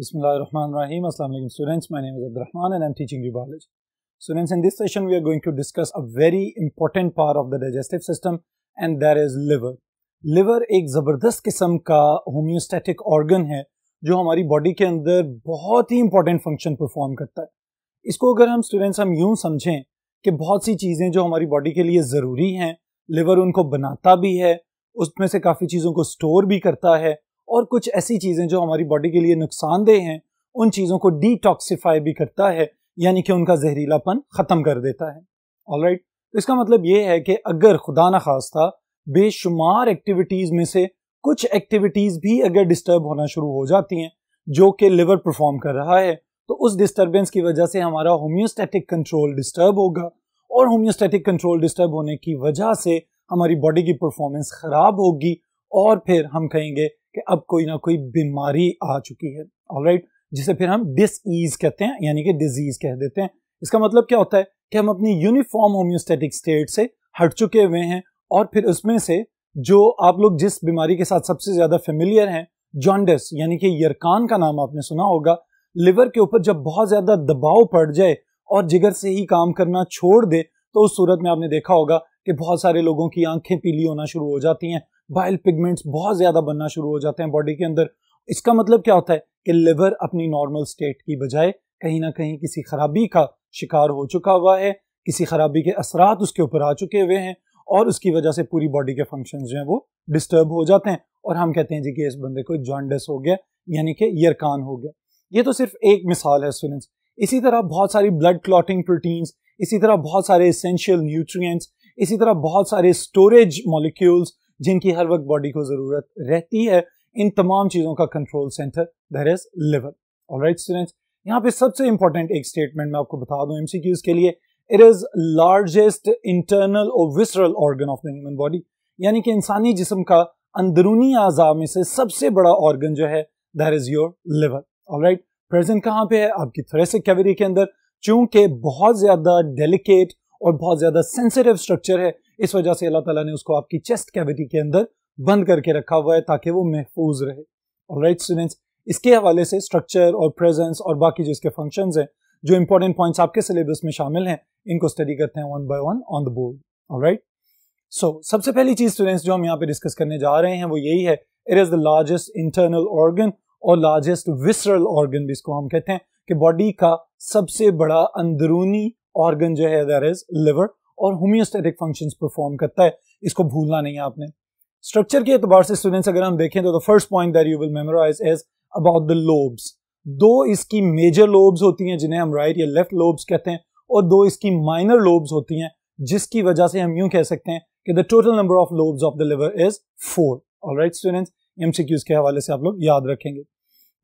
Bismillahirrahmanirrahim. Assalamu alaikum students. My name is Abdurrahman and I'm teaching you biology. Students, in this session we are going to discuss a very important part of the digestive system and that is liver. Liver एक ज़बरदस्त किस्म का homeostatic organ है जो हमारी body के अंदर बहुत ही important function perform करता है इसको अगर हम students हम यूं समझें कि बहुत सी चीज़ें जो हमारी body के लिए ज़रूरी हैं liver उनको बनाता भी है उसमें से काफ़ी चीज़ों को store भी करता है और कुछ ऐसी चीज़ें जो हमारी बॉडी के लिए नुकसानदेह हैं उन चीज़ों को डिटॉक्सीफाई भी करता है यानी कि उनका जहरीलापन ख़त्म कर देता है ऑल राइट right? तो इसका मतलब ये है कि अगर खुदा न खास्ता बेशुमार एक्टिविटीज़ में से कुछ एक्टिविटीज़ भी अगर डिस्टर्ब होना शुरू हो जाती हैं जो कि लिवर परफॉर्म कर रहा है तो उस डिस्टर्बेंस की वजह से हमारा होम्योस्टैटिक कंट्रोल डिस्टर्ब होगा और होम्योस्टैटिक कंट्रोल डिस्टर्ब होने की वजह से हमारी बॉडी की परफॉर्मेंस ख़राब होगी और फिर हम कहेंगे कि अब कोई ना कोई बीमारी आ चुकी है ऑलराइट right? जिसे फिर हम डिस ईज कहते हैं यानी कि डिजीज कह देते हैं इसका मतलब क्या होता है कि हम अपनी यूनिफॉर्म होम्योस्टेटिक स्टेट से हट चुके हुए हैं और फिर उसमें से जो आप लोग जिस बीमारी के साथ सबसे ज़्यादा फेमिलियर हैं जॉन्डस यानी कि यरकान का नाम आपने सुना होगा लिवर के ऊपर जब बहुत ज़्यादा दबाव पड़ जाए और जिगर से ही काम करना छोड़ दे तो उस सूरत में आपने देखा होगा कि बहुत सारे लोगों की आंखें पीली होना शुरू हो जाती हैं बाइल पिगमेंट्स बहुत ज़्यादा बनना शुरू हो जाते हैं बॉडी के अंदर इसका मतलब क्या होता है कि लिवर अपनी नॉर्मल स्टेट की बजाय कहीं ना कहीं किसी खराबी का शिकार हो चुका हुआ है किसी खराबी के असरात उसके ऊपर आ चुके हुए हैं और उसकी वजह से पूरी बॉडी के फंक्शन जो हैं वो डिस्टर्ब हो जाते हैं और हम कहते हैं जी कि इस बंदे को जॉन्डस हो गया यानी कि यरकान हो गया ये तो सिर्फ एक मिसाल है स्टूडेंट्स इसी तरह बहुत सारी ब्लड क्लॉटिंग प्रोटीन्स इसी तरह बहुत सारे इसेंशियल न्यूट्रिएंट्स इसी तरह बहुत सारे स्टोरेज मॉलिक्यूल्स जिनकी हर वक्त बॉडी को ज़रूरत रहती है इन तमाम चीज़ों का control centre there is liver और राइट स्टूडेंट्स यहाँ पे सबसे इंपॉर्टेंट एक स्टेटमेंट मैं आपको बता दूं एमसीक्यूज के लिए इट इज लार्जेस्ट इंटरनल और visceral organ of the human body यानी कि इंसानी जिसम का अंदरूनी आजा में से सबसे बड़ा ऑर्गन जो है there is your liver right present कहाँ पे है आपकी थोरेसिक कैवरी के अंदर चूंकि बहुत ज्यादा डेलिकेट और बहुत ज्यादा सेंसिटिव स्ट्रक्चर है इस वजह से अल्लाह ताला ने उसको आपकी चेस्ट कैविटी के अंदर बंद करके रखा हुआ है ताकि वो महफूज रहे और राइट स्टूडेंट्स इसके हवाले से स्ट्रक्चर और प्रेजेंस और बाकी जो इसके फंक्शन हैं जो इंपॉर्टेंट पॉइंट्स आपके सिलेबस में शामिल हैं इनको स्टडी करते हैं one by one on the board और राइट सो सबसे पहली चीज स्टूडेंट्स जो हम यहाँ पे डिस्कस करने जा रहे हैं वो यही है it is the largest internal organ और लार्जेस्ट विसरल ऑर्गन जिसको हम कहते हैं कि बॉडी का सबसे बड़ा अंदरूनी ऑर्गन जो है दैर इज लिवर और होम्योस्टेटिक फंक्शंस परफॉर्म करता है इसको भूलना नहीं है आपने स्ट्रक्चर के अतबार से स्टूडेंट्स अगर हम देखें तो the first point that you will memorise is about the lobes दो इसकी मेजर लोब्स होती हैं जिन्हें हम राइट या लेफ्ट लोब्स कहते हैं और दो इसकी माइनर लोब्स होती हैं जिसकी वजह से हम यूं कह सकते हैं कि the total number of lobes of the liver is four all right students MCQs के हवाले से आप लोग याद रखेंगे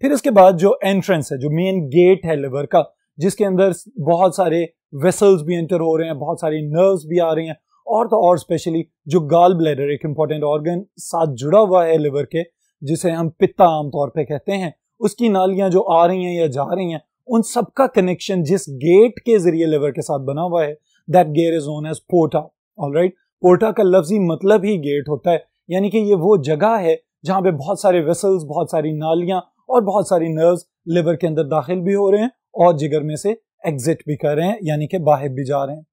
फिर इसके बाद जो एंट्रेंस है जो मेन गेट है लिवर का जिसके अंदर बहुत सारे वेसल्स भी एंटर हो रहे हैं बहुत सारी नर्व्स भी आ रही हैं और तो और स्पेशली जो गाल ब्लैडर एक इम्पॉर्टेंट ऑर्गन साथ जुड़ा हुआ है लिवर के जिसे हम पित्ता आमतौर पर कहते हैं उसकी नालियाँ जो आ रही हैं या जा रही हैं उन सबका कनेक्शन जिस गेट के जरिए लिवर के साथ बना हुआ है that gate is known as porta all right porta का लफ्जी मतलब ही गेट होता है यानी कि ये वो जगह है जहाँ पे बहुत सारे वेसल्स बहुत सारी नालियां और बहुत सारी नर्व्स लिवर के अंदर दाखिल भी हो रहे हैं और जिगर में से एग्जिट भी कर रहे हैं यानी कि बाहर भी जा रहे हैं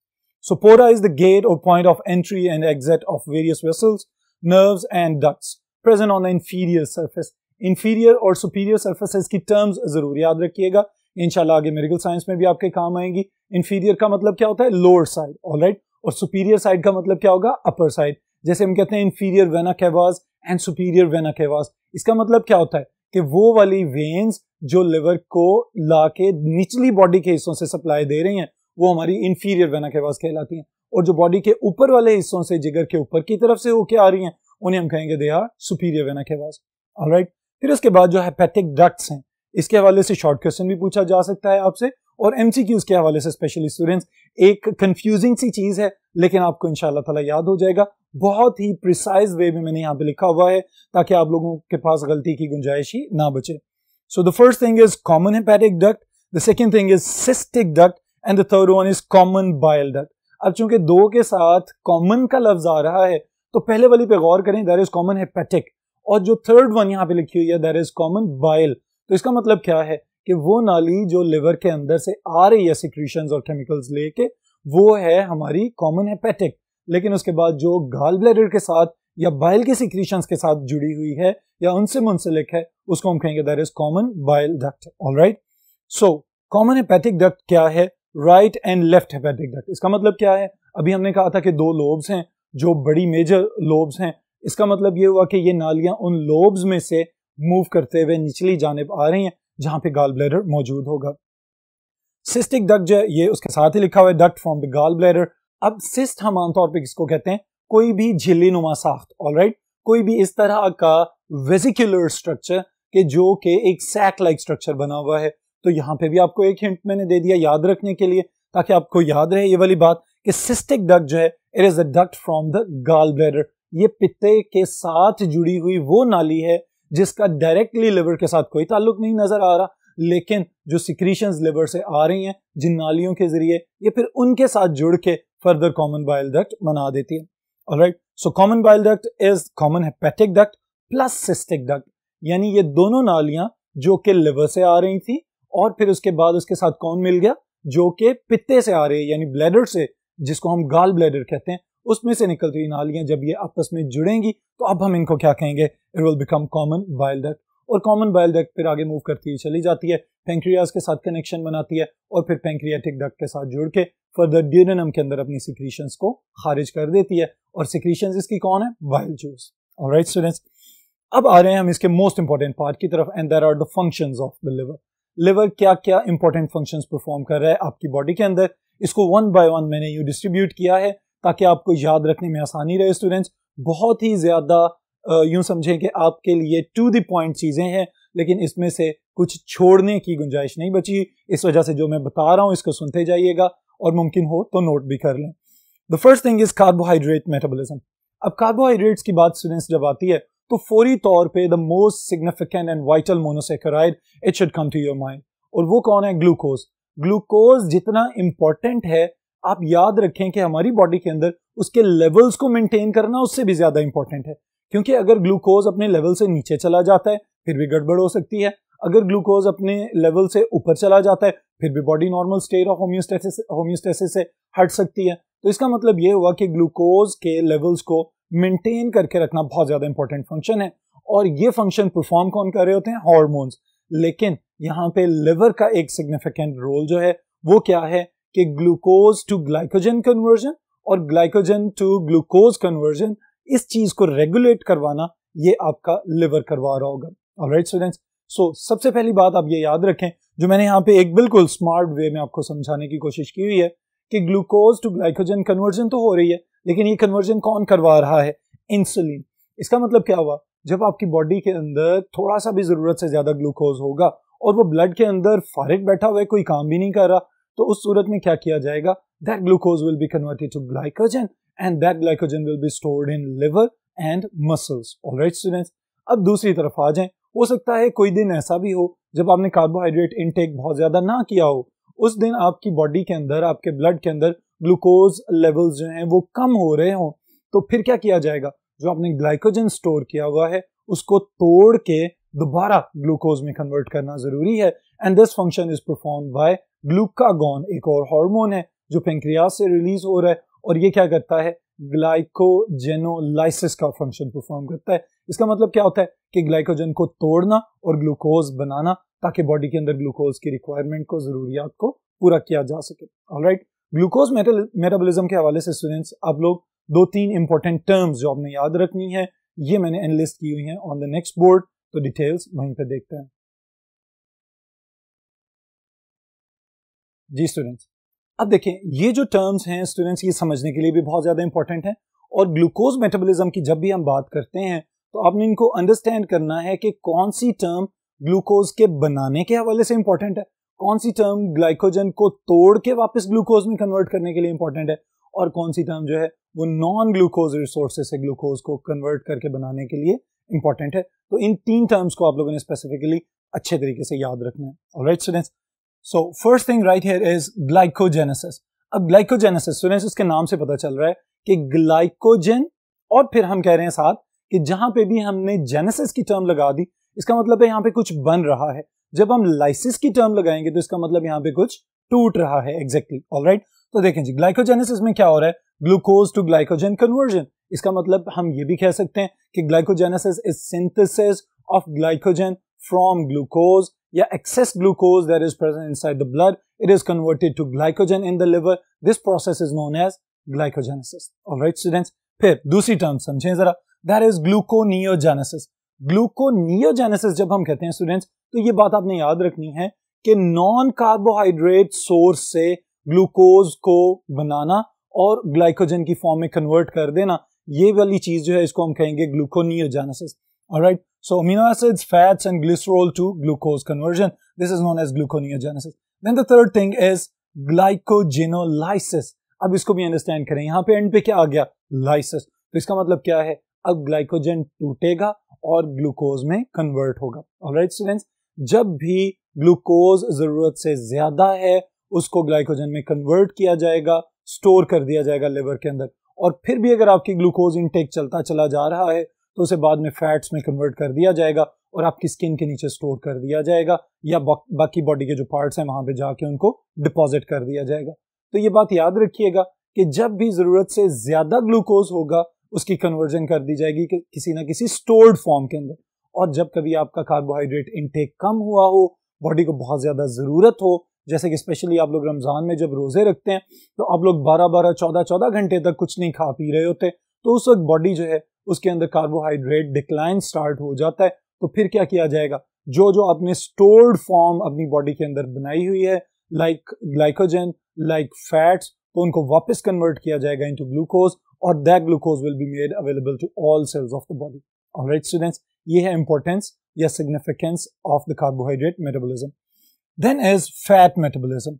so porta is the gate और point of entry and exit of various vessels nerve and ducts present on the inferior surface inferior और सुपीरियर surfaces की टर्म्स जरूर याद रखिएगा इनशाला आगे मेडिकल साइंस में भी आपके काम आएंगी इंफीरियर का मतलब क्या होता है लोअर साइड ऑलराइट और सुपीरियर साइड का मतलब क्या होगा अपर साइड जैसे हम कहते हैं inferior vena cavas and superior vena cavas इसका मतलब क्या होता है कि वो वाली वेन्स जो लिवर को लाके निचली बॉडी के हिस्सों से सप्लाई दे रही हैं वो हमारी इंफीरियर वेना के पास कहलाती हैं और जो बॉडी के ऊपर वाले हिस्सों से जिगर के ऊपर की तरफ से होके आ रही हैं उन्हें हम कहेंगे दे आर सुपीरियर वेना के पास राइट फिर उसके बाद जो हैपेटिक डक्ट्स हैं इसके हवाले से शॉर्ट क्वेश्चन भी पूछा जा सकता है आपसे और एम के हवाले से स्पेशली स्टूडेंट्स एक कंफ्यूजिंग सी चीज़ है लेकिन आपको इनशाला तला याद हो जाएगा बहुत ही प्रिसाइज वे में मैंने यहाँ पे लिखा हुआ है ताकि आप लोगों के पास गलती की गुंजाइश ही ना बचे so the first thing is common hepatic duct the second thing is cystic duct and the third one is common bile duct अब चूंकि दो के साथ कॉमन का लफ्ज आ रहा है तो पहले वाली पे गौर करें दैर इज कॉमन हेपेटिक और जो थर्ड वन यहाँ पे लिखी हुई है दैर इज कॉमन बायल तो इसका मतलब क्या है कि वो नाली जो लिवर के अंदर से आ रही है सिक्रीशन और केमिकल्स लेके वो है हमारी कॉमन हेपेटिक लेकिन उसके बाद जो गाल ब्लैडर के साथ या बाइल के सिक्रीशंस के साथ जुड़ी हुई है या उनसे मुंसलिक है उसको हम कहेंगे that is common bile duct right so common hepatic duct क्या है right and left hepatic duct इसका मतलब क्या है अभी हमने कहा था कि दो लोब्स हैं जो बड़ी मेजर लोब्स हैं इसका मतलब ये हुआ कि ये नालियां उन लोब्स में से मूव करते हुए निचली जानब आ रही हैं जहां पे गाल ब्लेडर मौजूद होगा सिस्टिक डक्ट जो है ये उसके साथ ही लिखा हुआ है duct from the gall bladder अब सिस्ट हम आमतौर पर किसको कहते हैं कोई भी झिल्ली नुमा साख्त ऑल राइट कोई भी इस तरह का वेजिकुलर स्ट्रक्चर के जो के एक सैक लाइक स्ट्रक्चर बना हुआ है तो यहाँ पे भी आपको एक हिंट मैंने दे दिया याद रखने के लिए ताकि आपको याद रहे ये वाली बात कि सिस्टिक डक्ट जो है it is a duct from the gall bladder ये पित्ते के साथ जुड़ी हुई वो नाली है जिसका डायरेक्टली लिवर के साथ कोई ताल्लुक नहीं नजर आ रहा लेकिन जो सिक्रीशन लिवर से आ रही हैं जिन नालियों के जरिए ये फिर उनके साथ जुड़ के फर्दर कॉमन बायल डक्ट बना देती है alright so common bile duct is common hepatic duct plus cystic duct यानी ये दोनों नालियां जो कि लिवर से आ रही थी और फिर उसके बाद उसके साथ कौन मिल गया जो कि पित्ते से आ रही है यानी ब्लैडर से जिसको हम गाल ब्लैडर कहते हैं उसमें से निकलती हुई नालियां जब ये आपस में जुड़ेंगी तो अब हम इनको क्या कहेंगे it will become common bile duct और कॉमन बाइल डक्ट फिर आगे मूव करती हुई चली जाती है पेंक्रियाज के साथ कनेक्शन बनाती है और फिर पेंक्रियाटिक डक के साथ जुड़ के फर्दर ड्यूरनम के अंदर अपनी सिक्रीशंस को खारिज कर देती है और सिक्रीशंस इसकी कौन है बाइल जूस राइट स्टूडेंट्स अब आ रहे हैं हम इसके मोस्ट इंपॉर्टेंट पार्ट की तरफ and there are the function of the liver liver क्या क्या इंपॉर्टेंट फंक्शंस परफॉर्म कर रहा है आपकी बॉडी के अंदर इसको वन बाय वन मैंने यू डिस्ट्रीब्यूट किया है ताकि आपको याद रखने में आसानी रहे स्टूडेंट्स बहुत ही ज़्यादा यूं समझें कि आपके लिए टू द पॉइंट चीज़ें हैं लेकिन इसमें से कुछ छोड़ने की गुंजाइश नहीं बची इस वजह से जो मैं बता रहा हूँ इसको सुनते जाइएगा और मुमकिन हो तो नोट भी कर लें the first thing is carbohydrate metabolism अब कार्बोहाइड्रेट्स की बात स्टूडेंट्स जब आती है तो फौरी तौर पे the most significant and vital monosaccharide it should come to your mind और वो कौन है ग्लूकोज ग्लूकोज जितना इम्पॉर्टेंट है आप याद रखें कि हमारी बॉडी के अंदर उसके लेवल्स को मेंटेन करना उससे भी ज्यादा इंपॉर्टेंट है क्योंकि अगर ग्लूकोज अपने लेवल से नीचे चला जाता है फिर भी गड़बड़ हो सकती है अगर ग्लूकोज अपने लेवल से ऊपर चला जाता है फिर भी body normal state of homeostasis homeostasis से हट सकती है तो इसका मतलब ये हुआ कि ग्लूकोज के लेवल्स को मेंटेन करके रखना बहुत ज़्यादा इंपॉर्टेंट फंक्शन है और ये फंक्शन परफॉर्म कौन कर रहे होते हैं हॉर्मोन्स लेकिन यहाँ पे लिवर का एक सिग्निफिकेंट रोल जो है वो क्या है कि ग्लूकोज टू ग्लाइकोजन कन्वर्जन और ग्लाइकोजन टू ग्लूकोज कन्वर्जन इस चीज को रेगुलेट करवाना ये आपका लिवर करवा रहा होगा राइट स्टूडेंट्स सो सबसे पहली बात आप ये याद रखें जो मैंने यहाँ पे एक बिल्कुल स्मार्ट वे में आपको समझाने की कोशिश की हुई है कि ग्लूकोज टू ग्लाइकोजन कन्वर्जन तो हो रही है लेकिन ये कन्वर्जन कौन करवा रहा है इंसुलिन इसका मतलब क्या हुआ जब आपकी बॉडी के अंदर थोड़ा सा भी जरूरत से ज्यादा ग्लूकोज होगा और वो ब्लड के अंदर फारिग बैठा हुआ है कोई काम भी नहीं कर रहा तो उस सूरत में क्या किया जाएगा that glucose will be converted to glycogen and that glycogen will be stored in liver and muscles alright students अब दूसरी तरफ आ जाए हो सकता है कोई दिन ऐसा भी हो जब आपने कार्बोहाइड्रेट इनटेक बहुत ज्यादा ना किया हो उस दिन आपकी बॉडी के अंदर आपके ब्लड के अंदर ग्लूकोज लेवल्स जो हैं वो कम हो रहे हो तो फिर क्या किया जाएगा जो आपने ग्लाइकोजन स्टोर किया हुआ है उसको तोड़ के दोबारा ग्लूकोज में कन्वर्ट करना जरूरी है and this function is perform by glucagon एक और हार्मोन है जो पेंक्रियाज से रिलीज हो रहा है और ये क्या करता है ग्लाइकोजेनोलाइसिस का फंक्शन परफॉर्म करता है इसका मतलब क्या होता है कि ग्लाइकोजन को तोड़ना और ग्लूकोज बनाना ताकि बॉडी के अंदर ग्लूकोज की रिक्वायरमेंट को जरूरियात को पूरा किया जा सके राइट ग्लूकोज मेटाबोलिज्म के हवाले से स्टूडेंट्स आप लोग दो तीन इंपॉर्टेंट टर्म्स जो आपने याद रखनी है ये मैंने एनलिस्ट की हुई है ऑन द नेक्स्ट बोर्ड तो डिटेल्स वहीं पर देखते हैं जी स्टूडेंट्स अब देखें ये जो टर्म्स हैं स्टूडेंट्स ये समझने के लिए भी बहुत ज़्यादा इंपॉर्टेंट है और ग्लूकोज मेटाबॉलिज्म की जब भी हम बात करते हैं तो आपने इनको अंडरस्टैंड करना है कि कौन सी टर्म ग्लूकोज के बनाने के हवाले से इंपॉर्टेंट है कौन सी टर्म ग्लाइकोजन को तोड़ के वापस ग्लूकोज में कन्वर्ट करने के लिए इंपॉर्टेंट है और कौन सी टर्म जो है वो नॉन ग्लूकोज रिसोर्सेज से ग्लूकोज को कन्वर्ट करके बनाने के लिए इंपॉर्टेंट है तो इन तीन टर्म्स को आप लोगों ने स्पेसिफिकली अच्छे तरीके से याद रखना है right students so first thing right here is glycogenesis अब ग्लाइकोजेनेसिस सुने उसके नाम से पता चल रहा है कि ग्लाइकोजन और फिर हम कह रहे हैं साथ कि जहां पे भी हमने जेनेसिस की टर्म लगा दी इसका मतलब है यहाँ पे कुछ बन रहा है जब हम लाइसिस की टर्म लगाएंगे तो इसका मतलब यहाँ पे कुछ टूट रहा है एग्जैक्टली ऑल राइट तो देखें जी ग्लाइकोजेनेसिस में क्या हो रहा है ग्लूकोज टू ग्लाइकोजन कन्वर्जन इसका मतलब हम ये भी कह सकते हैं कि glycogenesis is synthesis of glycogen from glucose yeah, excess glucose that is present inside the blood it is converted to glycogen in the liver this process is known as glycogenesis. Alright students फिर दूसरी term समझें जरा that is gluconeogenesis gluconeogenesis जब हम कहते हैं students तो ये बात आपने याद रखनी है कि नॉन कार्बोहाइड्रेट सोर्स से ग्लूकोज को बनाना और ग्लाइकोजन की फॉर्म में कन्वर्ट कर देना ये वाली चीज जो है इसको हम कहेंगे gluconeogenesis Alright, so amino acids, fats and glycerol to glucose conversion. This is known as gluconeogenesis. Then the third thing is glycogenolysis. अब इसको भी अंडरस्टैंड करें यहाँ पे एंड पे क्या आ गया लाइसिस तो इसका मतलब क्या है अब ग्लाइकोजन टूटेगा और ग्लूकोज में कन्वर्ट होगा ऑलराइट स्टूडेंट्स जब भी ग्लूकोज जरूरत से ज्यादा है उसको ग्लाइकोजन में कन्वर्ट किया जाएगा स्टोर कर दिया जाएगा लिवर के अंदर और फिर भी अगर आपकी ग्लूकोज इनटेक चलता चला जा रहा है तो उसे बाद में फैट्स में कन्वर्ट कर दिया जाएगा और आपकी स्किन के नीचे स्टोर कर दिया जाएगा या बा, बाकी बॉडी के जो पार्ट्स हैं वहाँ पे जाके उनको डिपॉजिट कर दिया जाएगा तो ये बात याद रखिएगा कि जब भी ज़रूरत से ज़्यादा ग्लूकोज होगा उसकी कन्वर्जन कर दी जाएगी कि किसी ना किसी स्टोर्ड फॉर्म के अंदर और जब कभी आपका कार्बोहाइड्रेट इनटेक कम हुआ हो बॉडी को बहुत ज़्यादा ज़रूरत हो जैसे कि स्पेशली आप लोग रमज़ान में जब रोज़े रखते हैं तो आप लोग बारह बारह चौदह चौदह घंटे तक कुछ नहीं खा पी रहे होते तो उस वक्त बॉडी जो है उसके अंदर कार्बोहाइड्रेट डिक्लाइन स्टार्ट हो जाता है तो फिर क्या किया जाएगा जो जो आपने स्टोर्ड फॉर्म अपनी बॉडी के अंदर बनाई हुई है लाइक ग्लाइकोजन लाइक फैट्स तो उनको वापस कन्वर्ट किया जाएगा इनटू ग्लूकोज और that glucose will be made available to all cells of the body alright students ये है इंपॉर्टेंस या significance of the carbohydrate metabolism then as fat metabolism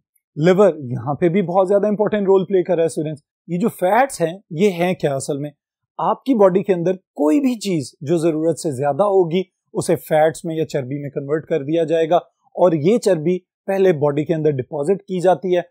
liver यहाँ पे भी बहुत ज्यादा इंपॉर्टेंट रोल प्ले कर रहा है स्टूडेंट्स ये जो फैट्स हैं ये हैं क्या असल में आपकी बॉडी के अंदर कोई भी चीज़ जो ज़रूरत से ज़्यादा होगी उसे फैट्स में या चर्बी में कन्वर्ट कर दिया जाएगा और ये चर्बी पहले बॉडी के अंदर डिपॉजिट की जाती है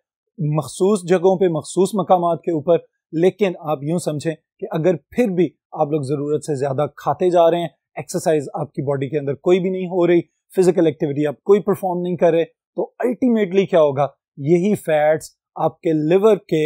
मखसूस जगहों पे मखसूस मकाम के ऊपर लेकिन आप यूं समझें कि अगर फिर भी आप लोग ज़रूरत से ज़्यादा खाते जा रहे हैं एक्सरसाइज आपकी बॉडी के अंदर कोई भी नहीं हो रही फिजिकल एक्टिविटी आप कोई परफॉर्म नहीं कर रहे तो अल्टीमेटली क्या होगा यही फैट्स आपके लिवर के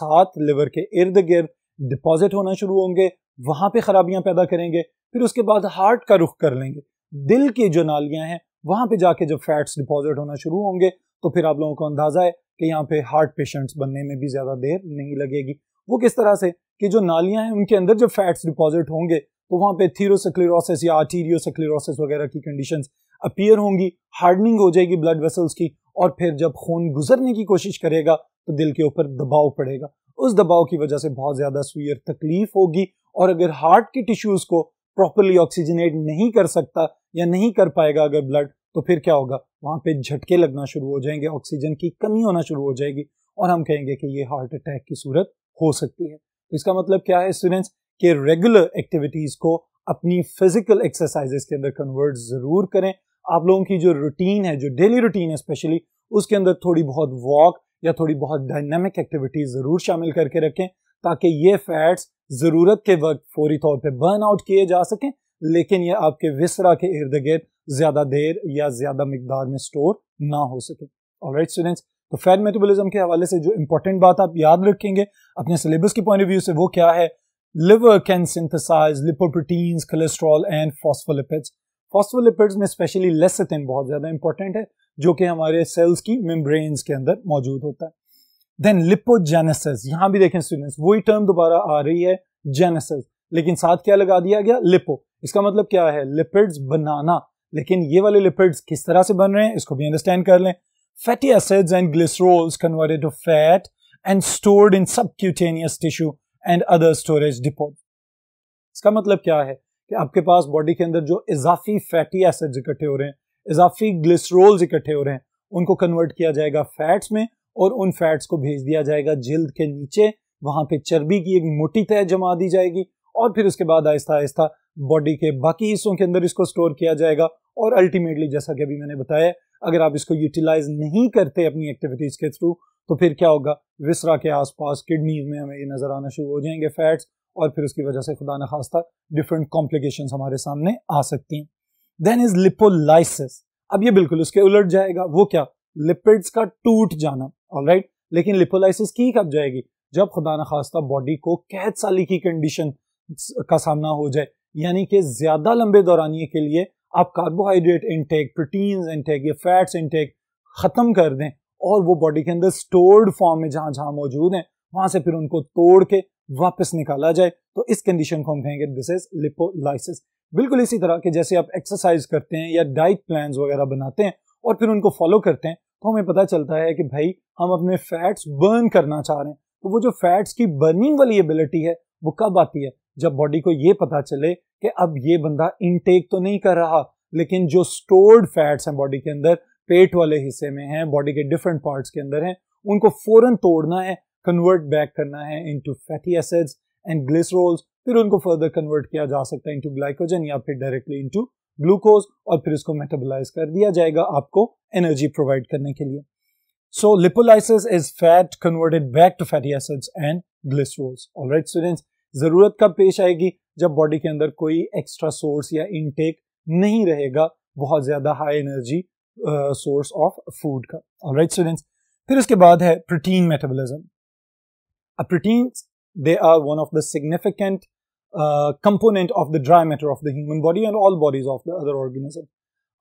साथ लिवर के इर्द गिर्द डिपॉजिट होना शुरू होंगे वहाँ पे खराबियाँ पैदा करेंगे फिर उसके बाद हार्ट का रुख कर लेंगे दिल की जो नालियाँ हैं वहाँ पे जाके जब फैट्स डिपॉजिट होना शुरू होंगे तो फिर आप लोगों को अंदाज़ा है कि यहाँ पे हार्ट पेशेंट्स बनने में भी ज़्यादा देर नहीं लगेगी वो किस तरह से कि जो नालियाँ हैं उनके अंदर जब फैट्स डिपॉजिट होंगे तो वहाँ पर थीरोसक्लेरोसिस या आर्टीरियोसक्लेरोसिस वगैरह की कंडीशन अपीयर होंगी हार्डनिंग हो जाएगी ब्लड वेसल्स की और फिर जब खून गुजरने की कोशिश करेगा तो दिल के ऊपर दबाव पड़ेगा उस दबाव की वजह से बहुत ज़्यादा सुयर तकलीफ होगी और अगर हार्ट के टिश्यूज़ को प्रॉपरली ऑक्सीजनेट नहीं कर सकता या नहीं कर पाएगा अगर ब्लड तो फिर क्या होगा वहां पे झटके लगना शुरू हो जाएंगे ऑक्सीजन की कमी होना शुरू हो जाएगी और हम कहेंगे कि ये हार्ट अटैक की सूरत हो सकती है तो इसका मतलब क्या है स्टूडेंट्स कि रेगुलर एक्टिविटीज़ को अपनी फिजिकल एक्सरसाइजेस के अंदर कन्वर्ट ज़रूर करें आप लोगों की जो रूटीन है जो डेली रूटीन है स्पेशली उसके अंदर थोड़ी बहुत वॉक या थोड़ी बहुत डायनेमिक एक्टिविटी ज़रूर शामिल करके रखें ताकि ये फैट्स ज़रूरत के वक्त फौरी तौर पर बर्न आउट किए जा सकें लेकिन ये आपके विसरा के इर्द गिर्द ज़्यादा देर या ज़्यादा मकदार में स्टोर ना हो सके और स्टूडेंट्स तो फैट मेटाबॉलिज्म के हवाले से जो इंपॉर्टेंट बात आप याद रखेंगे अपने सिलेबस के पॉइंट ऑफ व्यू से वो क्या है liver can synthesize lipoproteins cholesterol and phospholipids phospholipids में स्पेशली लेसिथिन बहुत ज़्यादा इंपॉर्टेंट है जो कि हमारे सेल्स की मेम्ब्रेन्स के अंदर मौजूद होता है देन लिपोजेनेसिस यहां भी देखें स्टूडेंट्स वही टर्म दोबारा आ रही है जेनेसिस लेकिन साथ क्या लगा दिया गया लिपो इसका मतलब क्या है लिपिड्स बनाना लेकिन ये वाले लिपिड्स किस तरह से बन रहे हैं इसको भी अंडरस्टैंड कर लें fatty acids and glycerols converted to fat and stored in subcutaneous tissue and other storage depot इसका मतलब क्या है कि आपके पास बॉडी के अंदर जो इजाफी फैटी एसिड्स इकट्ठे हो रहे हैं इजाफी ग्लिसरोल्स इकट्ठे हो रहे हैं उनको कन्वर्ट किया जाएगा फैट्स में और उन फैट्स को भेज दिया जाएगा जल्द के नीचे वहाँ पे चर्बी की एक मोटी तय जमा दी जाएगी और फिर उसके बाद आहिस्ता आहिस्ता बॉडी के बाकी हिस्सों के अंदर इसको स्टोर किया जाएगा और अल्टीमेटली जैसा कि अभी मैंने बताया अगर आप इसको यूटिलाइज नहीं करते अपनी एक्टिविटीज़ के थ्रू तो फिर क्या होगा विसरा के आसपास किडनीज में हमें ये नज़र आना शुरू हो जाएंगे फैट्स और फिर उसकी वजह से खुदा न खास्ता डिफरेंट कॉम्प्लिकेशन हमारे सामने आ सकती हैं देन इज लिपोलाइसिस अब ये बिल्कुल उसके उलट जाएगा वो क्या लिपिड्स का टूट जाना ऑल राइट लेकिन लिपोलाइसिस की कब जाएगी जब खुदा न खास्ता बॉडी को कैद साली की कंडीशन का सामना हो जाए यानी कि ज्यादा लंबे दौरानिए के लिए आप कार्बोहाइड्रेट इनटेक प्रोटीन्स इनटेक या फैट्स इनटेक ख़त्म कर दें और वो बॉडी के अंदर स्टोर्ड फॉर्म में जहां जहां मौजूद हैं वहां से फिर उनको तोड़ के वापस निकाला जाए तो इस कंडीशन को हम कहेंगे दिस इज लिपोलाइसिस बिल्कुल इसी तरह के जैसे आप एक्सरसाइज करते हैं या डाइट प्लान वगैरह बनाते हैं और फिर उनको फॉलो करते हैं तो हमें पता चलता है कि भाई हम अपने फैट्स बर्न करना चाह रहे हैं तो वो जो फैट्स की बर्निंग वाली एबिलिटी है वो कब आती है जब बॉडी को ये पता चले कि अब ये बंदा इनटेक तो नहीं कर रहा लेकिन जो स्टोर्ड फैट्स हैं बॉडी के अंदर पेट वाले हिस्से में हैं बॉडी के डिफरेंट पार्ट्स के अंदर हैं उनको फौरन तोड़ना है कन्वर्ट बैक करना है into fatty acids and glycerols फिर उनको फर्दर कन्वर्ट किया जा सकता है इनटू ग्लाइकोजन या फिर डायरेक्टली इनटू ग्लूकोज और फिर इसको मेटाबोलाइज कर दिया जाएगा आपको एनर्जी प्रोवाइड करने के लिए so lipolysis is fat converted back to fatty acids and glycerols. Alright students जरूरत कब पेश आएगी जब बॉडी के अंदर कोई एक्स्ट्रा सोर्स या इनटेक नहीं रहेगा बहुत ज्यादा high energy source of food का ऑलराइट स्टूडेंट्स फिर उसके बाद है protein metabolism proteins. They are one of the significant uh, component of the dry matter of the human body and all bodies of the other organism.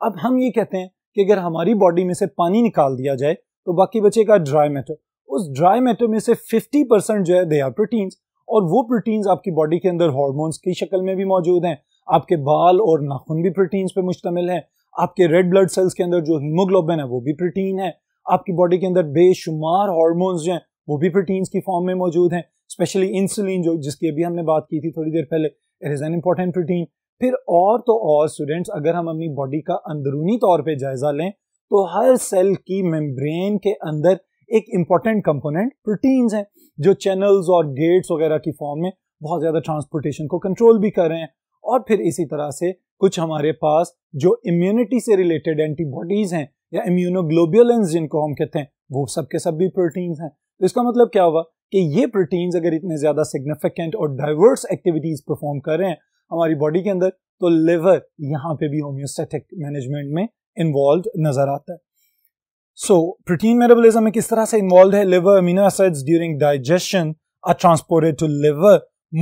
अब हम ये कहते हैं कि अगर हमारी बॉडी में से पानी निकाल दिया जाए तो बाकी बचेगा ड्राई मैटर उस ड्राई मैटर में से 50 परसेंट जो है दे आर प्रोटीन्स और वो प्रोटीन्स आपकी बॉडी के अंदर हॉर्मोन्स की शक्ल में भी मौजूद हैं आपके बाल और नाखून भी प्रोटीन्स पे मुश्तमिल है आपके रेड ब्लड सेल्स के अंदर जो हीमोग्लोबिन है वो भी प्रोटीन है आपकी बॉडी के अंदर बेशुमार हारमोन्स जो हैं वो भी प्रोटीन्स की फॉर्म में मौजूद हैं स्पेशली इंसुलिन जो जिसकी अभी हमने बात की थी थोड़ी देर पहले it is an important protein फिर और तो और स्टूडेंट्स अगर हम अपनी बॉडी का अंदरूनी तौर पर जायजा लें तो हर सेल की मेम्ब्रेन के अंदर एक इम्पॉर्टेंट कंपोनेंट प्रोटीन्स हैं जो चैनल्स और गेट्स वगैरह की फॉर्म में बहुत ज़्यादा ट्रांसपोर्टेशन को कंट्रोल भी कर रहे हैं और फिर इसी तरह से कुछ हमारे पास जो इम्यूनिटी से रिलेटेड एंटीबॉडीज़ हैं या इम्यूनोग्लोब्यूलेंस जिनको हम कहते हैं वो सब के सब भी प्रोटीन्स हैं तो इसका मतलब क्या हुआ कि ये प्रोटीन्स अगर इतने ज़्यादा सिग्निफिकेंट और डाइवर्स एक्टिविटीज़ परफॉर्म कर रहे हैं हमारी बॉडी के अंदर तो लिवर यहाँ पे भी होम्योस्टेटिक मैनेजमेंट में इन्वॉल्व नज़र आता है सो प्रोटीन मेटाबॉलिज्म में किस तरह से इन्वॉल्व है liver amino acids during digestion are transported to liver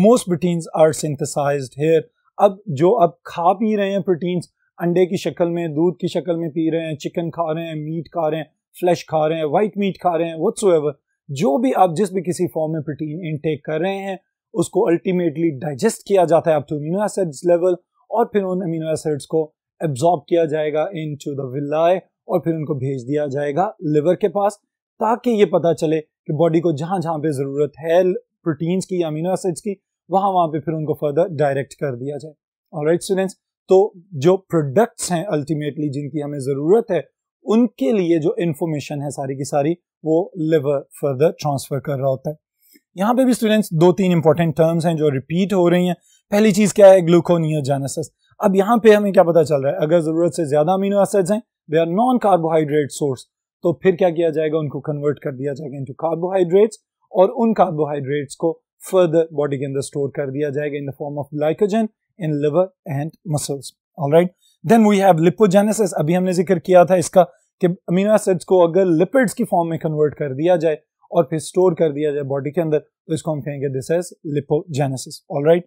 most proteins are synthesized here अब जो अब खा पी रहे हैं प्रोटीन्स अंडे की शक्ल में दूध की शक्ल में पी रहे हैं चिकन खा रहे हैं मीट खा रहे हैं फ्लैश खा रहे हैं वाइट मीट खा रहे हैं एवर जो भी आप जिस भी किसी फॉर्म में प्रोटीन इनटेक कर रहे हैं उसको अल्टीमेटली डाइजेस्ट किया जाता है up to amino acids level और फिर उन अमीनो एसिड्स को एब्जॉर्ब किया जाएगा इन टू द विलाय और फिर उनको भेज दिया जाएगा लिवर के पास ताकि ये पता चले कि बॉडी को जहाँ जहाँ पे ज़रूरत है प्रोटीन्स की या अमीनो एसिड्स की वहाँ वहाँ पे फिर उनको फर्दर डायरेक्ट कर दिया जाए और राइट स्टूडेंट्स तो जो प्रोडक्ट्स हैं अल्टीमेटली जिनकी हमें ज़रूरत है उनके लिए जो इन्फॉर्मेशन है सारी की सारी वो लिवर फर्दर ट्रांसफ़र कर रहा होता है यहाँ पे भी स्टूडेंट्स दो तीन इंपॉर्टेंट टर्म्स हैं जो रिपीट हो रही हैं पहली चीज़ क्या है ग्लूकोनियोजेनेसिस अब यहाँ पे हमें क्या पता चल रहा है अगर ज़रूरत से ज़्यादा अमीनो एसिड्स हैं they are non carbohydrate source तो फिर क्या किया जाएगा उनको कन्वर्ट कर दिया जाएगा इंटू कार्बोहाइड्रेट्स और उन कार्बोहाइड्रेट्स को फर्दर बॉडी के अंदर स्टोर कर दिया जाएगा in the form of glycogen in liver and muscles alright then we have lipogenesis अभी हमने जिक्र किया था इसका कि अमीनो एसिड्स को अगर लिपिड्स की फॉर्म में कन्वर्ट कर दिया जाए और फिर स्टोर कर दिया जाए बॉडी के अंदर तो इसको हम कहेंगे दिस इज लिपोजेनेसिस ऑलराइट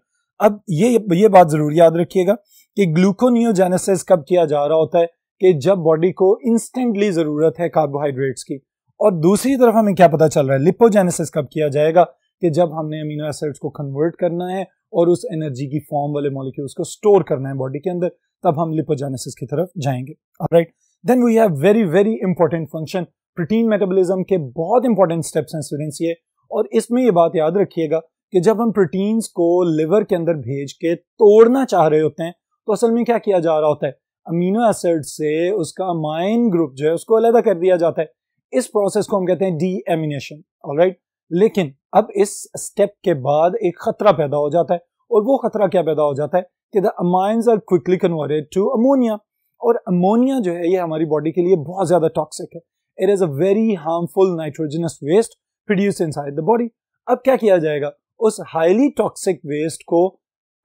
अब ये ये बात जरूर याद रखिएगा कि ग्लूकोनियोजेनेसिस कब किया जा रहा होता है कि जब बॉडी को इंस्टेंटली जरूरत है कार्बोहाइड्रेट्स की और दूसरी तरफ हमें क्या पता चल रहा है लिपोजेनेसिस कब किया जाएगा कि जब हमने अमीनो एसिड्स को कन्वर्ट करना है और उस एनर्जी की फॉर्म वाले मॉलिक्यूल्स को स्टोर करना है बॉडी के अंदर तब हम लिपोजेनेसिस की तरफ जाएंगे right right? Then we have very very important function protein metabolism के बहुत इंपॉर्टेंट स्टेप्स हैं स्टूडेंट्स ये और इसमें ये बात याद रखिएगा कि जब हम प्रोटीन्स को लिवर के अंदर भेज के तोड़ना चाह रहे होते हैं तो असल में क्या किया जा रहा होता है अमीनो एसिड से उसका अमाइन ग्रुप जो है उसको अलहदा कर दिया जाता है इस प्रोसेस को हम कहते हैं डी एमिनेशन राइट लेकिन अब इस स्टेप के बाद एक खतरा पैदा हो जाता है और वो खतरा क्या पैदा हो जाता है कि the amines are quickly converted to ammonia और अमोनिया जो है ये हमारी बॉडी के लिए बहुत ज़्यादा टॉक्सिक है it is a very harmful nitrogenous waste produce inside the body अब क्या किया जाएगा उस हाईली टॉक्सिक वेस्ट को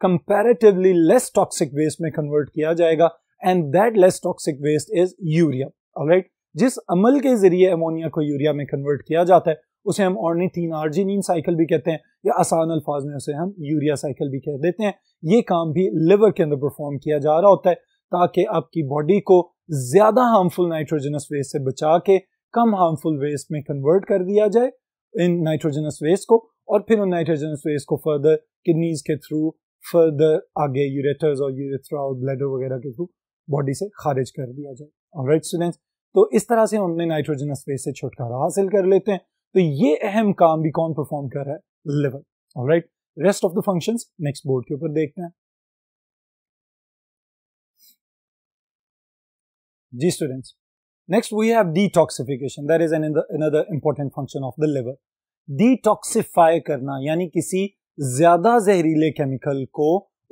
कंपेरेटिवली लेस टॉक्सिक वेस्ट में कन्वर्ट किया जाएगा and that less toxic waste is urea right जिस अमल के जरिए अमोनिया को यूरिया में कन्वर्ट किया जाता है उसे हम ऑर्निथीन आर्जिनिन साइकिल भी कहते हैं या आसान अल्फाज में उसे हम यूरिया साइकिल भी कह देते हैं ये काम भी लिवर के अंदर परफॉर्म किया जा रहा होता है ताकि आपकी बॉडी को ज़्यादा हार्मफुल नाइट्रोजनस वेस्ट से बचा के कम हार्मफुल वेस्ट में कन्वर्ट कर दिया जाए इन नाइट्रोजनस वेस्ट को और फिर उन नाइट्रोजनस वेस्ट को फर्दर किडनीज के थ्रू फर्दर आगे यूरेटर्स और यूरेथ्रा और ब्लैडर वगैरह के थ्रू बॉडी से खारिज कर दिया जाए और राइट स्टूडेंट्स तो इस तरह से हम अपने नाइट्रोजनस वेस्ट से छुटकारा हासिल कर लेते हैं तो ये अहम काम भी कौन परफॉर्म कर रहा है liver right rest of the functions next board के ऊपर देखते हैं G students. Next, we have detoxification. That is an, another important function of the liver. Detoxify करना यानी किसी ज्यादा जहरीले केमिकल को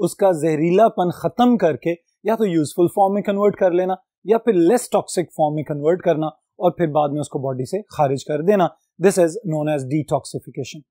उसका जहरीलापन खत्म करके या तो यूजफुल फॉर्म में कन्वर्ट कर लेना या फिर लेस टॉक्सिक फॉर्म में कन्वर्ट करना और फिर बाद में उसको बॉडी से खारिज कर देना this is known as detoxification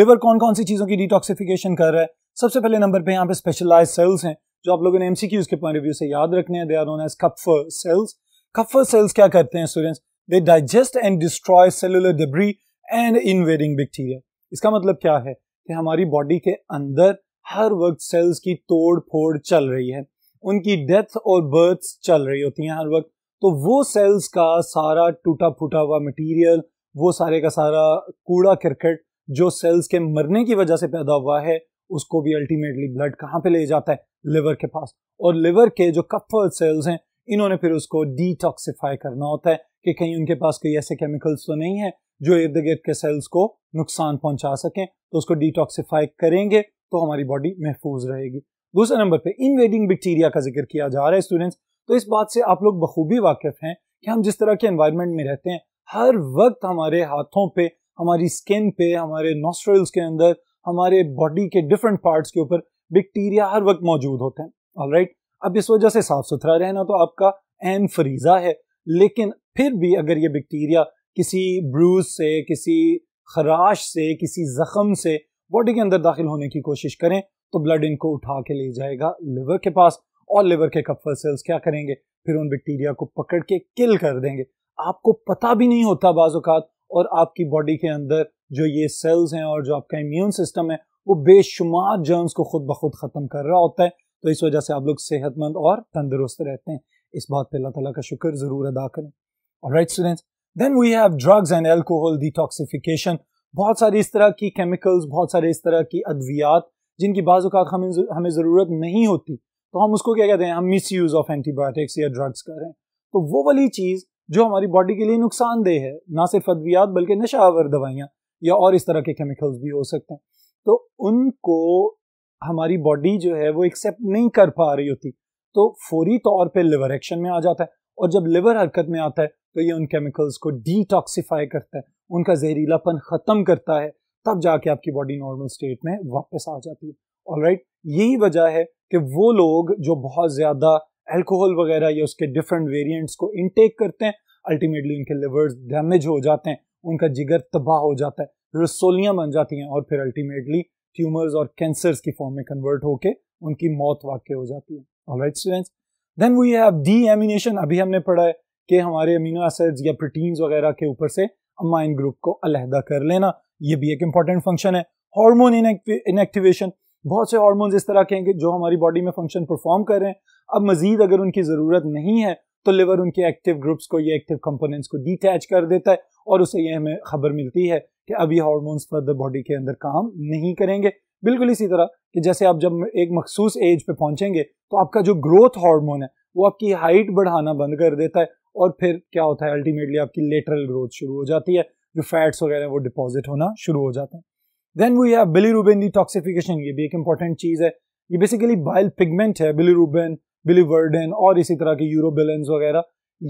liver कौन कौन सी चीज़ों की डिटॉक्सिफिकेशन कर रहा है सबसे पहले नंबर पे यहाँ पे स्पेशलाइज सेल्स हैं जो आप लोगों ने की के पॉइंट ऑफ व्यू से याद रखने हैं they are known as Kupffer cells Kupffer cells क्या करते हैं students they digest and destroy cellular debris and invading bacteria इसका मतलब क्या है कि हमारी बॉडी के अंदर हर वक्त सेल्स की तोड़ फोड़ चल रही है उनकी डेथ और बर्थ चल रही होती हैं हर वक्त तो वो सेल्स का सारा टूटा फूटा हुआ मटीरियल वो सारे का सारा कूड़ा क्रिकेट जो सेल्स के मरने की वजह से पैदा हुआ है उसको भी अल्टीमेटली ब्लड कहाँ पे ले जाता है लिवर के पास और लिवर के जो कफर सेल्स हैं इन्होंने फिर उसको डिटॉक्सिफाई करना होता है कि कहीं उनके पास कोई ऐसे केमिकल्स तो नहीं है जो इर्द गिर्द के सेल्स को नुकसान पहुंचा सकें तो उसको डिटॉक्सिफाई करेंगे तो हमारी बॉडी महफूज रहेगी दूसरे नंबर पे इनवेडिंग बैक्टीरिया का जिक्र किया जा रहा है स्टूडेंट्स तो इस बात से आप लोग बखूबी वाकिफ हैं कि हम जिस तरह के एनवायरमेंट में रहते हैं हर वक्त हमारे हाथों पे हमारी स्किन पे हमारे नॉस्ट्रल्स के अंदर हमारे बॉडी के डिफरेंट पार्ट्स के ऊपर बैक्टीरिया हर वक्त मौजूद होते हैं ऑल right? अब इस वजह से साफ सुथरा रहना तो आपका एन फरीजा है लेकिन फिर भी अगर ये बैक्टीरिया किसी ब्रूज से किसी खराश से किसी जख्म से बॉडी के अंदर दाखिल होने की कोशिश करें तो ब्लड इनको उठा के ले जाएगा लिवर के पास और लिवर के कपफर सेल्स क्या करेंगे फिर उन बैक्टीरिया को पकड़ के किल कर देंगे आपको पता भी नहीं होता बाज़ात और आपकी बॉडी के अंदर जो ये सेल्स हैं और जो आपका इम्यून सिस्टम है वो बेशुमार जर्म्स को खुद ब खुद ख़त्म कर रहा होता है तो इस वजह से आप लोग सेहतमंद और तंदुरुस्त रहते हैं इस बात पर अल्लाह तला का शुक्र ज़रूर अदा करें और right students then we have drugs and alcohol detoxification बहुत सारी इस तरह की केमिकल्स बहुत सारे इस तरह की अद्वियात जिनकी बाज़ हमें हमें ज़रूरत नहीं होती तो हम उसको क्या कहते हैं हम मिस यूज़ ऑफ एंटीबायोटिक्स या ड्रग्स कर रहे हैं तो वो वाली चीज़ जो हमारी बॉडी के लिए नुकसानदेह है ना सिर्फ अद्वियात बल्कि नशावर दवाइयाँ या और इस तरह के केमिकल्स भी हो सकते हैं तो उनको हमारी बॉडी जो है वो एक्सेप्ट नहीं कर पा रही होती तो फौरी तौर पे लिवर एक्शन में आ जाता है और जब लिवर हरकत में आता है तो ये उन केमिकल्स को डिटॉक्सीफाई करता है उनका जहरीलापन ख़त्म करता है तब जाके आपकी बॉडी नॉर्मल स्टेट में वापस आ जाती है और राइट यही वजह है कि वो लोग जो बहुत ज़्यादा अल्कोहल वगैरह या उसके डिफरेंट वेरिएंट्स को इनटेक करते हैं अल्टीमेटली उनके लिवर्स डैमेज हो जाते हैं उनका जिगर तबाह हो जाता है रसोलियाँ बन जाती हैं और फिर अल्टीमेटली ट्यूमर्स और कैंसर्स की फॉर्म में कन्वर्ट होकर उनकी मौत वाक्य हो जाती है alright students then we have deamination अभी हमने पढ़ा है कि हमारे अमीनो एसिड्स या प्रोटीन्स वगैरह के ऊपर से अमाइन ग्रुप को अलहदा कर लेना ये भी एक इंपॉर्टेंट फंक्शन है हार्मोन इनएक्टिवेशन बहुत से हार्मोन्स इस तरह के हैं कि जो हमारी बॉडी में फंक्शन परफॉर्म कर रहे हैं अब मजीद अगर उनकी ज़रूरत नहीं है तो लिवर उनके एक्टिव ग्रुप्स को ये एक्टिव कंपोनेंट्स को डिटैच कर देता है और उसे ये हमें खबर मिलती है कि अब ये हार्मोन्स फर्दर बॉडी के अंदर काम नहीं करेंगे बिल्कुल इसी तरह कि जैसे आप जब एक मखसूस एज पे पहुंचेंगे तो आपका जो ग्रोथ हार्मोन है वो आपकी हाइट बढ़ाना बंद कर देता है और फिर क्या होता है अल्टीमेटली आपकी लेटरल ग्रोथ शुरू हो जाती है जो फैट्स वगैरह वो डिपॉजिट होना शुरू हो जाते हैं then we have bilirubin detoxification ये भी एक इंपॉर्टेंट चीज है ये बेसिकली बाइल पिगमेंट है बिलीरूबिन बिलीवर्डन और इसी तरह के यूरोबेलेंस वगैरह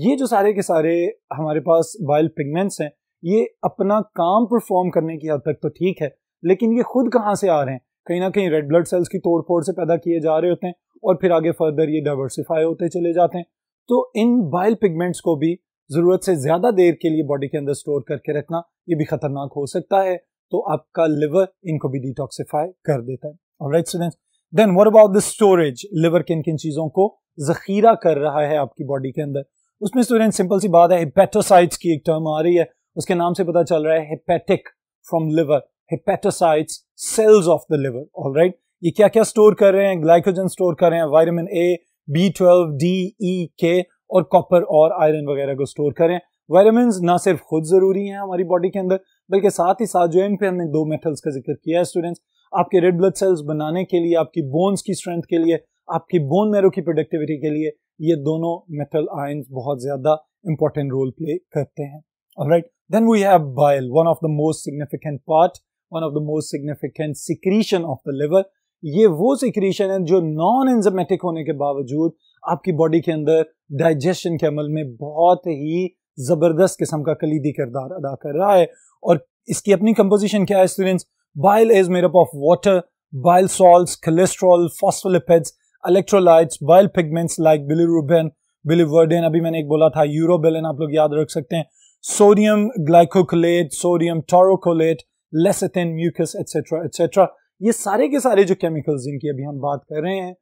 ये जो सारे के सारे हमारे पास बाइल पिगमेंट्स हैं ये अपना काम परफॉर्म करने की हद तक तो ठीक है लेकिन ये खुद कहाँ से आ रहे हैं कहीं ना कहीं रेड ब्लड सेल्स की तोड़ फोड़ से पैदा किए जा रहे होते हैं और फिर आगे फर्दर ये डाइवर्सिफाई होते चले जाते हैं तो इन बाइल पिगमेंट्स को भी ज़रूरत से ज़्यादा देर के लिए बॉडी के अंदर स्टोर करके रखना ये भी खतरनाक हो सकता है तो आपका लिवर इनको भी डिटॉक्सिफाई कर देता है और right student then what about the storage liver किन किन चीज़ों को जखीरा कर रहा है आपकी बॉडी के अंदर उसमें स्टूडेंट सिंपल सी बात है हिपेटोसाइट्स की एक टर्म आ रही है उसके नाम से पता चल रहा है hepatic from liver hepatocytes cells of the liver all right ये क्या क्या स्टोर कर रहे हैं ग्लाइकोजन स्टोर कर रहे हैं vitamin A B twelve D E K और कॉपर और आयरन वगैरह को स्टोर करें वाइटामिन ना सिर्फ खुद ज़रूरी है हमारी बॉडी के अंदर बल्कि साथ ही साथ जो एम पे हमने दो मेथड्स का जिक्र किया है स्टूडेंट्स आपके रेड ब्लड सेल्स बनाने के लिए आपकी बोन्स की स्ट्रेंथ के लिए आपकी बोन मेरो की प्रोडक्टिविटी के लिए ये दोनों मेटल आयन बहुत ज्यादा इंपॉर्टेंट रोल प्ले करते हैं right then we have bile one of the most significant part one of the most significant secretion of the liver ये वो सिक्रीशन है जो नॉन एंजमेटिक होने के बावजूद आपकी बॉडी के अंदर डाइजेशन के अमल में बहुत ही ज़बरदस्त किस्म का कलीदी किरदार अदा कर रहा है और इसकी अपनी कंपोजिशन क्या है students bile is made up of water bile salt cholesterol phospholipids electrolytes bile pigments like bilirubin biliverdin अभी मैंने एक बोला था यूरोबेलिन आप लोग याद रख सकते हैं sodium glycocholate sodium taurocholate lecithin mucus etcetera etcetera ये सारे के सारे जो केमिकल्स जिनकी अभी हम बात कर रहे हैं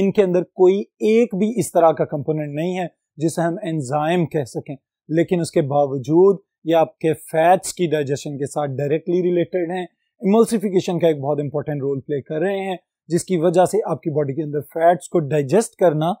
इनके अंदर कोई एक भी इस तरह का कंपोनेंट नहीं है जिसे हम एंजाइम कह सकें लेकिन उसके बावजूद ये आपके फैट्स की डाइजेशन के साथ डायरेक्टली रिलेटेड हैं इमल्सिफिकेशन का एक बहुत इंपॉर्टेंट रोल प्ले कर रहे हैं जिसकी वजह से आपकी बॉडी के अंदर फैट्स को डाइजेस्ट करना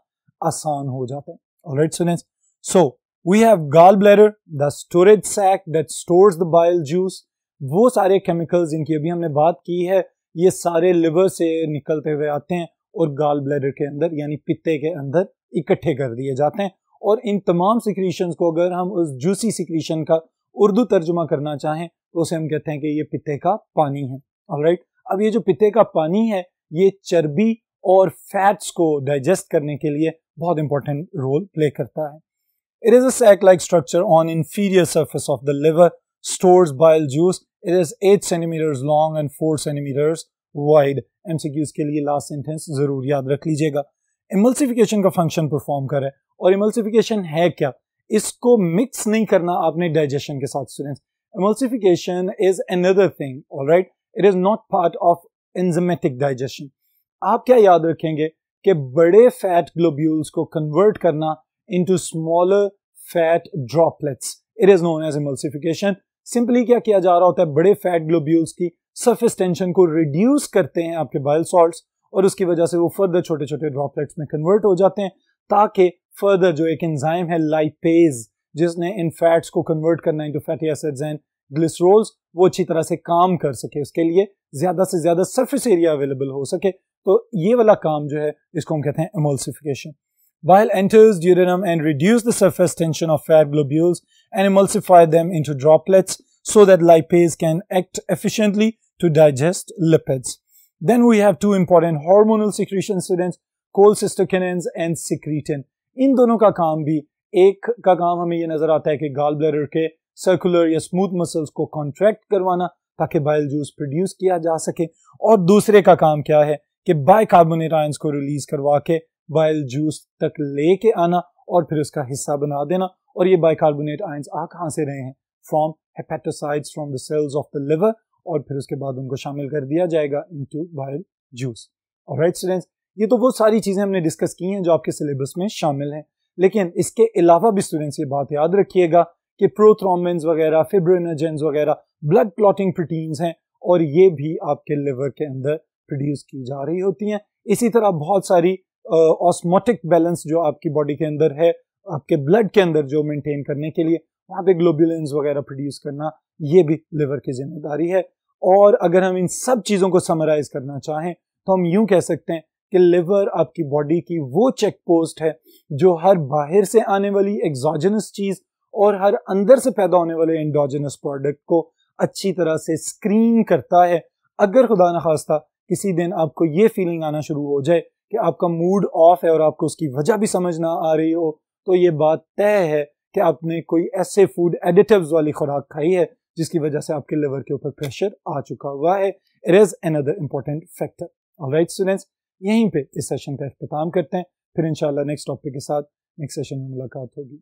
आसान हो जाता है alright students so we have gall bladder the storage sac that stores the bile juice वो सारे केमिकल्स इनकी अभी हमने बात की है ये सारे लिवर से निकलते हुए आते हैं और गाल ब्लैडर के अंदर यानी पित्ते के अंदर इकट्ठे कर दिए जाते हैं और इन तमाम सिक्रीशन को अगर हम उस जूसी सिक्रीशन का उर्दू तर्जुमा करना चाहें तो उसे हम कहते हैं कि ये पिते का पानी है राइट अब ये जो पिते का पानी है ये चर्बी और फैट्स को डाइजेस्ट करने के लिए बहुत इंपॉर्टेंट रोल प्ले करता है it is sac like structure on inferior surface of the liver stores bile juice it is eight centimeters long and four centimeters wide MCQs के लिए लास्ट सेंटेंस जरूर याद रख लीजिएगा इमल्सिफिकेशन का फंक्शन परफॉर्म करे और इमल्सिफिकेशन है क्या इसको मिक्स नहीं करना आपने डाइजेशन के साथ students emulsification is another thing all right it is not part of enzymatic digestion आप क्या याद रखेंगे कि बड़े फैट ग्लोब्यूल्स को कन्वर्ट करना into smaller fat droplets it is known as emulsification simply क्या किया जा रहा होता है बड़े फैट ग्लोब्यूल्स की सरफेस टेंशन को रिड्यूस करते हैं आपके बाइल सॉल्ट्स और उसकी वजह से वो फर्दर छोटे छोटे ड्रॉपलेट्स में कन्वर्ट हो जाते हैं ताकि फर्दर जो एक एंजाइम है लाइपेज जिसने इन फैट्स को कन्वर्ट करना into fatty acids and glycerols वो अच्छी तरह से काम कर सके उसके लिए ज़्यादा से ज़्यादा सर्फिस एरिया अवेलेबल हो सके तो ये वाला काम जो है इसको हम कहते हैं emulsification bile enters duodenum and reduce the surface tension of fat globules and emulsify them into droplets so that lipase can act efficiently to digest lipids Then we have two important hormonal secretion students, cholecystokinin and secretin. इन दोनों का काम भी एक का काम हमें ये नजर आता है कि गाल ब्लडर के सर्कुलर या स्मूथ मसल्स को कॉन्ट्रैक्ट करवाना ताकि बाइल जूस प्रोड्यूस किया जा सके और दूसरे का काम क्या है कि बायकार्बोनेट आयंस को रिलीज करवा के बाइल जूस तक लेके आना और फिर उसका हिस्सा बना देना और ये बाइकार्बोनेट आयंस आ कहाँ से रहे हैं from hepatocytes from the cells of the liver और फिर उसके बाद उनको शामिल कर दिया जाएगा इन टू वायल जूस और राइट स्टूडेंट्स ये तो वो सारी चीज़ें हमने डिस्कस की हैं जो आपके सिलेबस में शामिल हैं लेकिन इसके अलावा भी स्टूडेंट्स ये बात याद रखिएगा कि प्रोथ्रोमेंस वगैरह फिब्रिनोजेंस वगैरह ब्लड क्लॉटिंग प्रोटीन्स हैं और ये भी आपके लिवर के अंदर प्रोड्यूस की जा रही होती हैं इसी तरह बहुत सारी ऑस्मोटिक बैलेंस जो आपकी बॉडी के अंदर है आपके ब्लड के अंदर जो मेंटेन करने के लिए यहाँ पे ग्लोबुलेंस वगैरह प्रोड्यूस करना ये भी लिवर की जिम्मेदारी है और अगर हम इन सब चीज़ों को समराइज करना चाहें तो हम यूं कह सकते हैं कि लिवर आपकी बॉडी की वो चेक पोस्ट है जो हर बाहर से आने वाली एक्सोजनस चीज़ और हर अंदर से पैदा होने वाले इंडोजनस प्रोडक्ट को अच्छी तरह से स्क्रीन करता है अगर खुदा न खास्ता किसी दिन आपको ये फीलिंग आना शुरू हो जाए कि आपका मूड ऑफ है और आपको उसकी वजह भी समझ ना आ रही हो तो ये बात तय है कि आपने कोई ऐसे फूड एडिटिव्स वाली खुराक खाई है जिसकी वजह से आपके लिवर के ऊपर प्रेशर आ चुका हुआ है it is another important factor right students यहीं पे इस सेशन का अख्ताम करते हैं फिर इंशाल्लाह नेक्स्ट टॉपिक के साथ नेक्स्ट सेशन में मुलाकात होगी